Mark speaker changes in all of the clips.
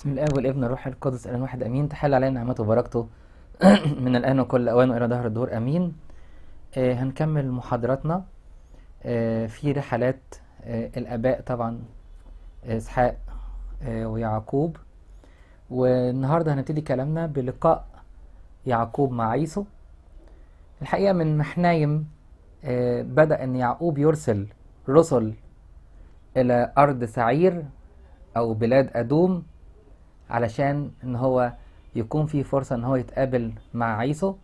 Speaker 1: بسم الله والابن الروح القدس الان واحد امين تحل علينا نعمته وبركته من الان وكل اوان والى دهر الدور امين آه هنكمل محاضراتنا آه في رحلات آه الاباء طبعا آه، اسحاق آه ويعقوب والنهارده هنبتدي كلامنا بلقاء يعقوب مع عيسو الحقيقه من حنايم آه بدا ان يعقوب يرسل رسل الى ارض سعير او بلاد ادوم علشان ان هو يكون في فرصة ان هو يتقابل مع عيسو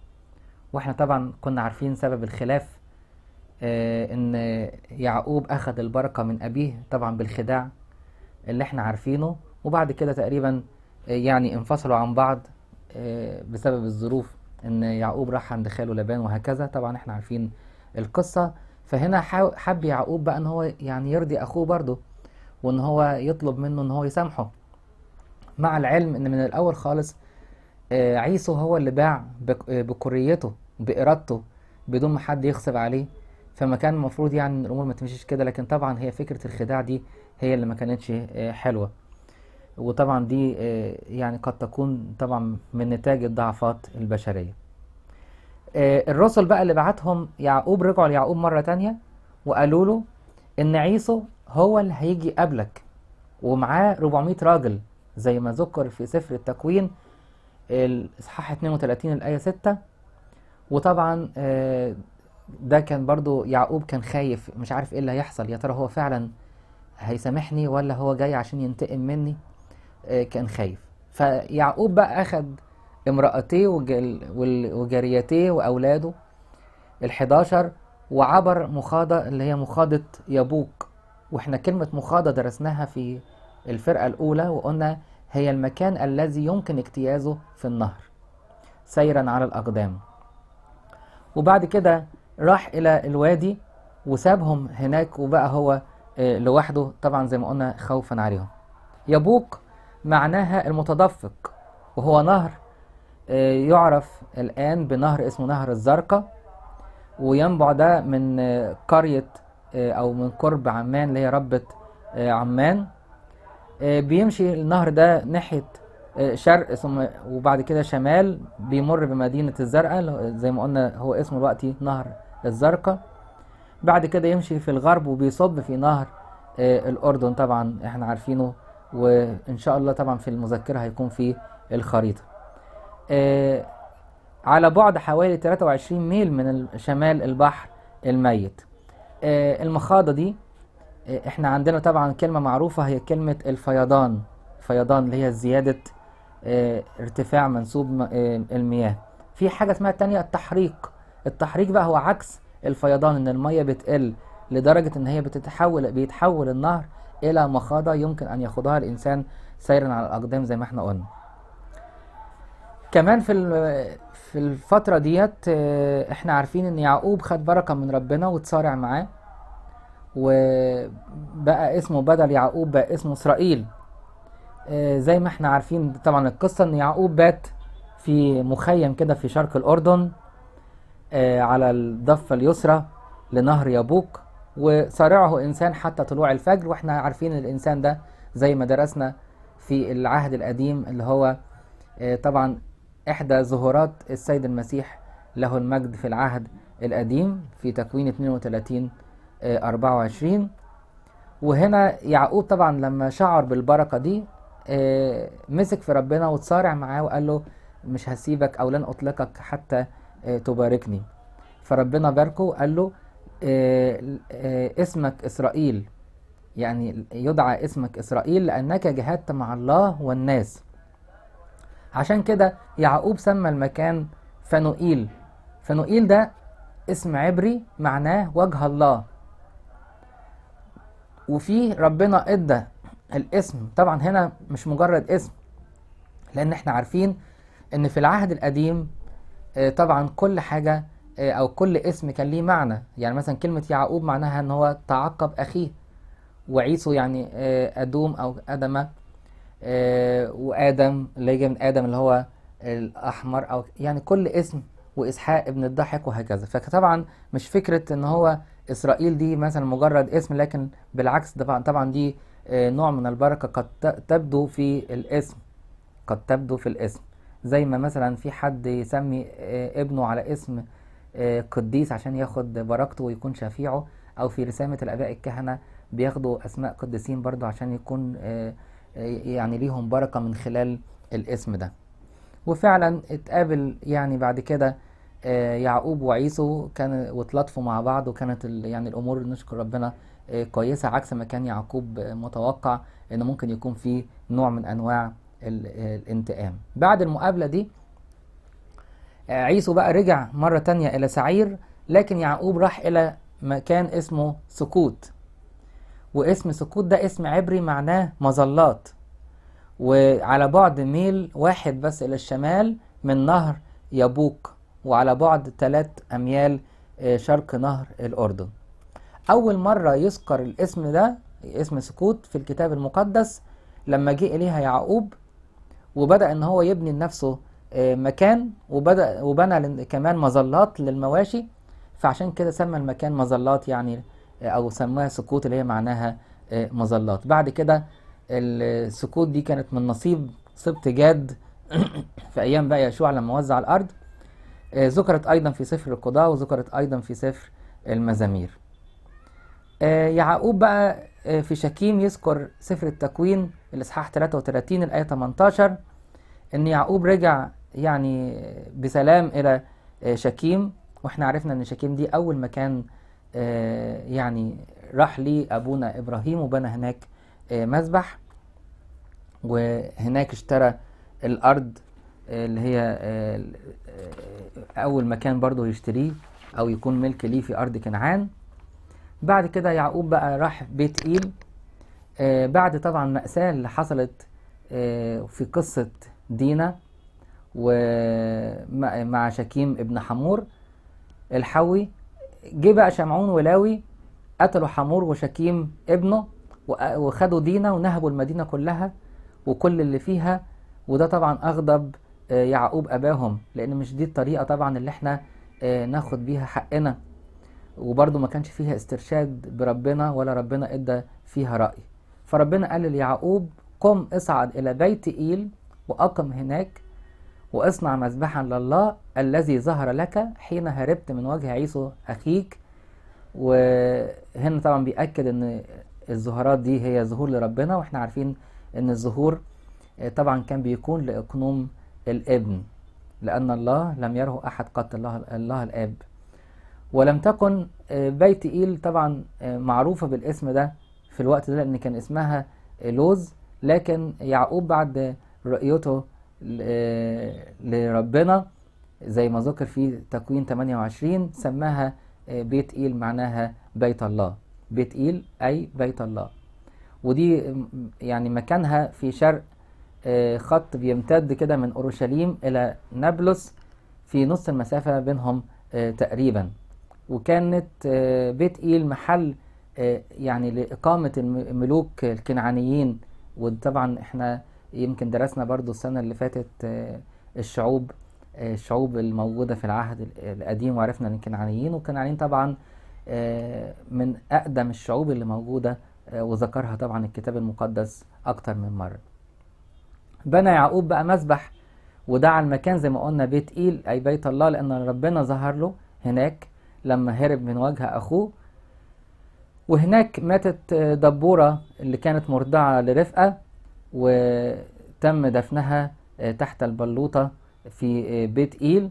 Speaker 1: واحنا طبعا كنا عارفين سبب الخلاف آه، ان يعقوب اخذ البركة من ابيه طبعا بالخداع اللي احنا عارفينه وبعد كده تقريبا آه، يعني انفصلوا عن بعض آه، بسبب الظروف ان يعقوب راح عند خاله لابان وهكذا طبعا احنا عارفين القصة فهنا حب يعقوب بقى ان هو يعني يرضي اخوه برضه وان هو يطلب منه ان هو يسامحه مع العلم ان من الاول خالص آه، عيسو هو اللي باع آه، بكريته بارادته بدون ما حد يخصب عليه فما كان المفروض يعني ان الامور ما تمشيش كده لكن طبعا هي فكره الخداع دي هي اللي ما كانتش آه، حلوه وطبعا دي يعني قد تكون طبعا من نتاج الضعفات البشريه الرسل بقى اللي بعتهم يعقوب رجعوا ليعقوب مره تانية وقالوا له ان عيسو هو اللي هيجي قبلك ومعاه 400 راجل زي ما ذكر في سفر التكوين الاصحاح 32 الايه 6 وطبعا آه، ده كان برضو يعقوب كان خايف مش عارف ايه اللي هيحصل يا ترى هو فعلا هيسامحني ولا هو جاي عشان ينتقم مني آه، كان خايف فيعقوب بقى اخد امرأتيه وجاريتيه واولاده ال11 وعبر مخاضة اللي هي مخاضة يبوك واحنا كلمة مخاضة درسناها في الفرقة الأولى وقلنا هي المكان الذي يمكن اجتيازه في النهر سيرا على الأقدام وبعد كده راح إلى الوادي وسابهم هناك وبقى هو آه، لوحده طبعا زي ما قلنا خوفا عليهم يبوك معناها المتدفق وهو نهر آه، يعرف الآن بنهر اسمه نهر الزرقاء وينبع ده من آه، قرية أو من قرب عمان اللي هي ربة عمان آه، بيمشي النهر ده ناحيه آه، شرق ثم وبعد كده شمال بيمر بمدينه الزرقاء زي ما قلنا هو اسمه دلوقتي نهر الزرقاء بعد كده يمشي في الغرب وبيصب في نهر آه، الاردن طبعا احنا عارفينه وان شاء الله طبعا في المذكره هيكون في الخريطه على بعد حوالي 23 ميل من شمال البحر الميت المخاضه دي احنا عندنا طبعا كلمة معروفة هي كلمة الفيضان فيضان اللي هي زيادة اه ارتفاع منسوب اه المياه في حاجة اسمها التانية التحريق التحريق بقى هو عكس الفيضان ان المية بتقل لدرجة ان هي بتتحول بيتحول النهر الى مخاضة يمكن ان ياخدها الانسان سيرا على الاقدام زي ما احنا قلنا كمان في في الفترة ديت آه، احنا عارفين ان يعقوب خد بركة من ربنا وتصارع معاه وبقى اسمه بدل يعقوب بقى اسمه اسرائيل آه، زي ما احنا عارفين طبعا القصه ان يعقوب بات في مخيم كده في شرق الاردن آه، على الضفه اليسرى لنهر يبوك وصارعه انسان حتى طلوع الفجر واحنا عارفين الانسان ده زي ما درسنا في العهد القديم اللي هو آه، طبعا احدى ظهورات السيد المسيح له المجد في العهد القديم في تكوين 32 24 آه، وهنا يعقوب طبعا لما شعر بالبركة دي آه، مسك في ربنا وتصارع معاه وقال له مش هسيبك أو لن أطلقك حتى آه، تباركني فربنا باركه وقال له اسمك إسرائيل يعني يدعى اسمك إسرائيل لأنك جهدت مع الله والناس عشان كده يعقوب سمى المكان فنوئيل فنوئيل ده اسم عبري معناه وجه الله وفي ربنا ادى الاسم طبعا هنا مش مجرد اسم لان احنا عارفين ان في العهد القديم آه، طبعا كل حاجه آه، او كل اسم كان ليه معنى يعني مثلا كلمه يعقوب معناها ان هو تعقب اخيه وعيسو يعني آه، ادوم او ادمه وادم اللي جاي من ادم اللي هو الاحمر او يعني كل اسم واسحاق ابن الضحك وهكذا فطبعا مش فكره ان هو اسرائيل دي مثلا مجرد اسم لكن بالعكس ده طبعا دي آه، نوع من البركه قد تبدو في الاسم قد تبدو في الاسم زي ما مثلا في حد يسمي آه، ابنه على اسم آه، قديس عشان ياخد بركته ويكون شفيعه او في رسامه الاباء الكهنه بياخدوا اسماء قديسين برضو عشان يكون يعني ليهم بركه من خلال الاسم ده وفعلا اتقابل يعني بعد كده آه، يعقوب وعيسو كان واتلطفوا مع بعض وكانت يعني الامور نشكر ربنا آه، كويسه عكس ما كان يعقوب متوقع ان ممكن يكون في نوع من انواع آه، الانتقام بعد المقابله دي عيسو بقى رجع مره تانية الى سعير لكن يعقوب راح الى مكان اسمه سكوت واسم سكوت ده اسم عبري معناه مظلات وعلى بعد ميل واحد بس الى الشمال من نهر يابوك وعلى بعد ثلاث أميال آه، شرق نهر الأردن أول مرة يذكر الاسم ده اسم سكوت في الكتاب المقدس لما جه إليها يعقوب وبدأ إن هو يبني لنفسه آه، مكان وبدأ وبنى كمان مظلات للمواشي فعشان كده سمى المكان مظلات يعني آه، أو سماها سكوت اللي هي معناها مظلات بعد كده السكوت دي كانت من نصيب سبط جاد في أيام بقى يشوع لما وزع الأرض آه، ذكرت أيضا في سفر القضاء وذكرت أيضا في سفر المزامير آه، يعقوب بقى آه، في شكيم يذكر سفر التكوين الإصحاح 33 الآية 18 إن يعقوب رجع يعني بسلام إلى شكيم واحنا عرفنا إن شكيم دي أول مكان يعني راح ليه أبونا إبراهيم وبنى هناك مذبح وهناك اشترى الأرض اللي هي آه، أول مكان برضه يشتريه أو يكون ملك ليه في أرض كنعان بعد كده يعقوب بقى راح بيت إيل آه، بعد طبعا مأساة اللي حصلت آه، في قصة دينا ومع شكيم ابن حمور الحوي جه بقى شمعون ولاوي قتلوا حمور وشكيم ابنه وخدوا دينا ونهبوا المدينة كلها وكل اللي فيها وده طبعا أغضب آه، يعقوب اباهم لان مش دي الطريقه طبعا اللي احنا آه، ناخد بيها حقنا وبرضه ما كانش فيها استرشاد بربنا ولا ربنا ادى فيها راي فربنا قال ليعقوب قم اصعد الى بيت ايل واقم هناك واصنع مذبحا لله الذي ظهر لك حين هربت من وجه عيسو اخيك وهنا طبعا بيأكد ان الظهرات دي هي ظهور لربنا واحنا عارفين ان الظهور آه، طبعا كان بيكون لإقنوم الابن لأن الله لم يره أحد قط الله, الله الآب ولم تكن آه، بيت إيل طبعا آه، معروفة بالاسم ده في الوقت ده لأن كان اسمها آه، لوز لكن يعقوب بعد رؤيته لربنا زي ما ذكر في تكوين 28 سماها بيت إيل معناها بيت الله بيت إيل أي بيت الله ودي يعني مكانها في شرق آه، خط بيمتد كده من اورشليم الى نابلس في نص المسافه بينهم آه، تقريبا وكانت آه، بيت ايل محل يعني لاقامه الملوك الكنعانيين وطبعا احنا يمكن درسنا برضو السنه اللي فاتت الشعوب الشعوب الموجوده في العهد القديم وعرفنا الكنعانيين والكنعانيين طبعا من اقدم الشعوب اللي موجوده وذكرها طبعا الكتاب المقدس اكتر من مره بنى يعقوب بقى مسبح ودعا المكان زي ما قلنا بيت إيل أي بيت الله لأن ربنا ظهر له هناك لما هرب من وجه أخوه وهناك ماتت آه، دبورة اللي كانت مرضعة لرفقة وتم دفنها آه، تحت البلوطة في آه، بيت إيل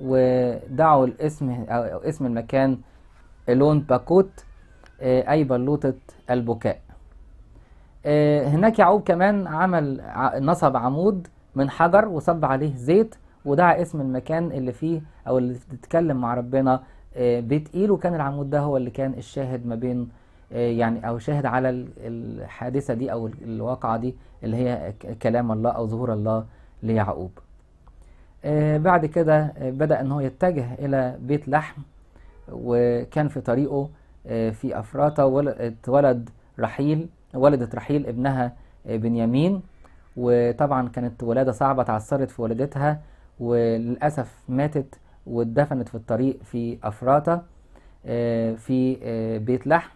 Speaker 1: ودعوا الاسم أو اسم المكان إلون باكوت أي بلوطة البكاء آه، هناك يعقوب كمان عمل نصب عمود من حجر وصب عليه زيت ودعا اسم المكان اللي فيه او اللي بتتكلم مع ربنا آه، بيت ايل وكان العمود ده هو اللي كان الشاهد ما بين آه، يعني او شاهد على الحادثه دي او الواقعه دي اللي هي كلام الله او ظهور الله ليعقوب. بعد كده بدا ان هو يتجه الى بيت لحم وكان في طريقه في افراطه اتولد رحيل ولدت رحيل ابنها بنيامين وطبعا كانت ولادة صعبة تعثرت في والدتها وللأسف ماتت واتدفنت في الطريق في أفراطة آه، في آه، بيت لحم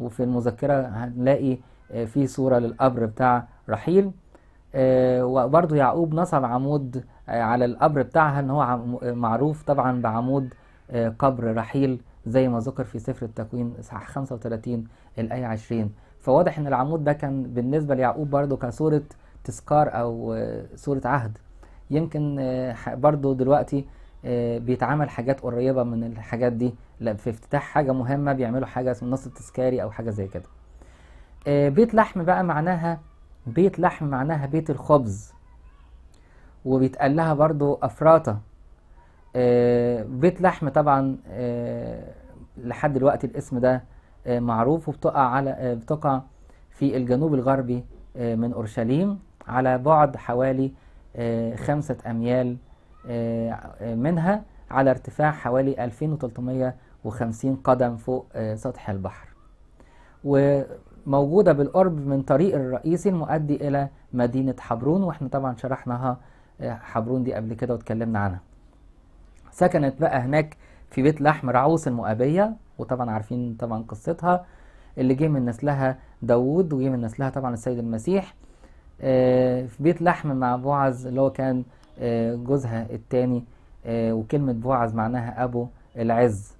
Speaker 1: وفي المذكرة هنلاقي آه، في صورة للقبر بتاع رحيل وبرضه يعقوب نصب عمود على القبر بتاعها ان هو معروف طبعا بعمود قبر رحيل زي ما ذكر في سفر التكوين اصحاح 35 الايه 20 فواضح ان العمود ده كان بالنسبه ليعقوب برضه كصوره تذكار او صوره عهد يمكن آه، برضه دلوقتي آه، بيتعمل حاجات قريبه من الحاجات دي في افتتاح حاجه مهمه بيعملوا حاجه اسمها نص التذكاري او حاجه زي كده آه، بيت لحم بقى معناها بيت لحم معناها بيت الخبز وبيتقال لها برضو أفراطة بيت لحم طبعا لحد دلوقتي الاسم ده آه، معروف وبتقع على آه، بتقع في الجنوب الغربي آه، من أورشليم على بعد حوالي خمسة أميال منها على ارتفاع حوالي 2350 قدم فوق سطح البحر وموجودة بالقرب من طريق الرئيسي المؤدي إلى مدينة حبرون وإحنا طبعا شرحناها حبرون دي قبل كده واتكلمنا عنها سكنت بقى هناك في بيت لحم رعوس المؤابية وطبعا عارفين طبعا قصتها اللي جه من نسلها داوود وجه من نسلها طبعا السيد المسيح آه، في بيت لحم مع بوعز اللي هو كان آه، جوزها الثاني آه، وكلمة بوعز معناها أبو العز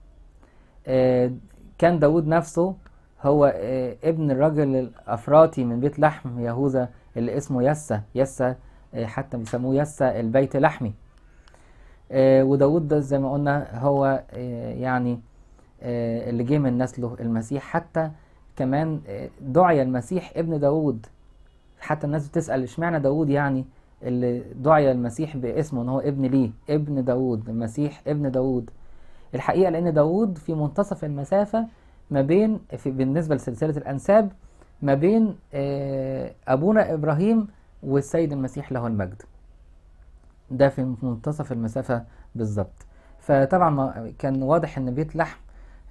Speaker 1: كان داود نفسه هو ابن الرجل الأفراطي من بيت لحم يهوذا اللي اسمه يسا يسا حتى بيسموه يسا البيت لحمي وداود ده زي ما قلنا هو يعني آه، اللي جه من نسله المسيح حتى كمان آه، دعي المسيح ابن داود حتى الناس بتسأل اشمعنى داود يعني اللي دعي المسيح باسمه ان هو ابن ليه ابن داود المسيح ابن داود الحقيقة لأن داود في منتصف المسافة ما بين في بالنسبة لسلسلة الأنساب ما بين آه، أبونا إبراهيم والسيد المسيح له المجد ده في منتصف المسافة بالظبط فطبعا كان واضح ان بيت لحم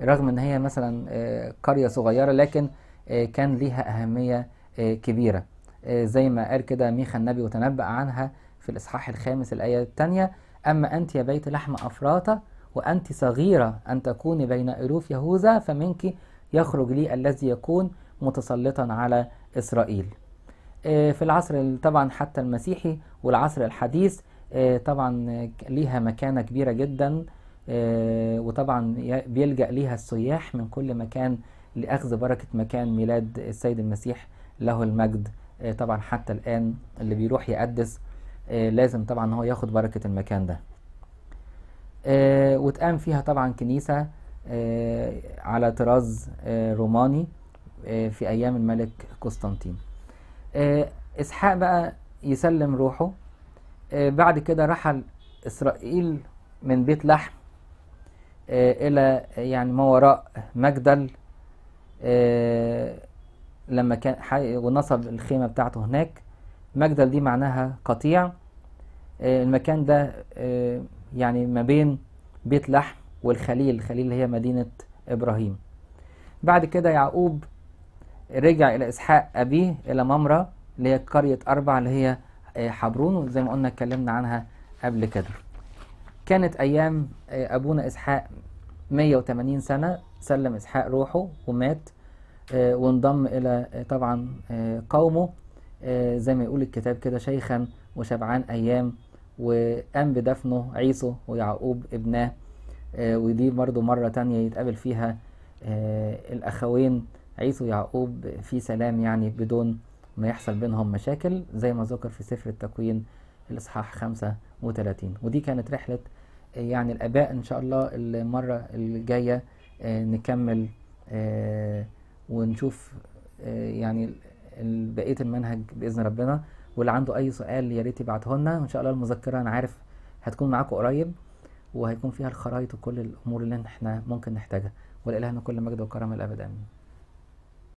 Speaker 1: رغم ان هي مثلا آه، قرية صغيرة لكن آه، كان ليها أهمية آه، كبيرة زي ما قال كده ميخا النبي وتنبأ عنها في الإصحاح الخامس الآية الثانية أما أنت يا بيت لحم أفراطة وأنت صغيرة أن تكوني بين ألوف يهوذا فمنك يخرج لي الذي يكون متسلطا على إسرائيل في العصر طبعا حتى المسيحي والعصر الحديث طبعا ليها مكانة كبيرة جدا آه، وطبعا بيلجأ ليها السياح من كل مكان لأخذ بركة مكان ميلاد السيد المسيح له المجد آه، طبعا حتى الآن اللي بيروح يقدس آه، لازم طبعا هو ياخد بركة المكان ده وتقام فيها طبعا كنيسة على طراز روماني في أيام الملك قسطنطين إسحاق بقى يسلم روحه بعد كده رحل إسرائيل من بيت لحم آه، الى يعني ما وراء مجدل آه، لما كان ونصب الخيمه بتاعته هناك مجدل دي معناها قطيع آه، المكان ده يعني ما بين بيت لحم والخليل الخليل اللي هي مدينه ابراهيم بعد كده يعقوب رجع الى اسحاق ابيه الى ممره اللي هي قريه اربع اللي هي حبرون وزي ما قلنا اتكلمنا عنها قبل كده كانت أيام آه، أبونا إسحاق 180 سنة سلم إسحاق روحه ومات آه، وانضم إلى آه، طبعا قومه زي ما يقول الكتاب كده شيخا وشبعان أيام وقام بدفنه عيسو ويعقوب ابناه ودي برده مرة تانية يتقابل فيها الأخوين عيسو ويعقوب في سلام يعني بدون ما يحصل بينهم مشاكل زي ما ذكر في سفر التكوين الإصحاح 35 ودي كانت رحلة آه، يعني الآباء إن شاء الله المرة الجاية آه، نكمل آه، ونشوف يعني بقية المنهج بإذن ربنا واللي عنده أي سؤال يا ريت يبعته لنا وإن شاء الله المذكرة أنا عارف هتكون معاكم قريب وهيكون فيها الخرائط وكل الأمور اللي احنا ممكن نحتاجها ولإلهنا كل مجد وكرم الأبد آمين